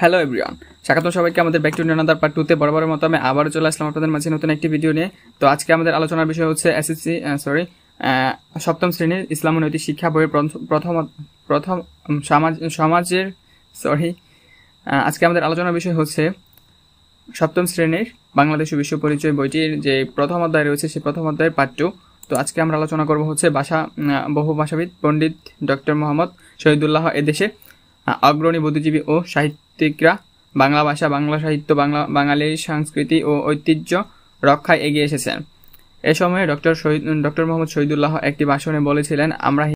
hello everyone স্বাগত সবাইকে আমাদের ব্যাক টু নাদার পার্ট টুতে বড় বড় মতো আমি আবারও চলে আসলাম আপনাদের মাঝে নতুন একটি ভিডিও নিয়ে তো আজকে আমাদের আলোচনার বিষয় হচ্ছে এসএসসি সরি সপ্তম শ্রেণীর ইসলাম নৈতিক শিক্ষা বইয়ের প্রথম প্রথম সমাজ সমাজের সরি আজকে আমাদের আলোচনার বিষয় হচ্ছে সপ্তম শ্রেণীর বাংলাদেশ বিশ্ব পরিচয় বইটির যে প্রথম অধ্যায় রয়েছে সেই প্রথম অধ্যায়ের পার্ট টু তো আজকে আমরা আলোচনা করব হচ্ছে ভাষা বহু ভাষাবিদ পণ্ডিত ডক্টর মোহাম্মদ শহীদুল্লাহ এদেশে অগ্রণী বুদ্ধিজীবী ও সাহিত্যিকরা বাংলা ভাষা বাংলা সাহিত্য বাংলা বাঙালির সংস্কৃতি ও ঐতিহ্য রক্ষায় এগিয়ে এসেছেন এ সময়ে ডক্টর শহীদ ডক্টর মোহাম্মদ শহীদুল্লাহ একটি ভাষণে বলেছিলেন আমরা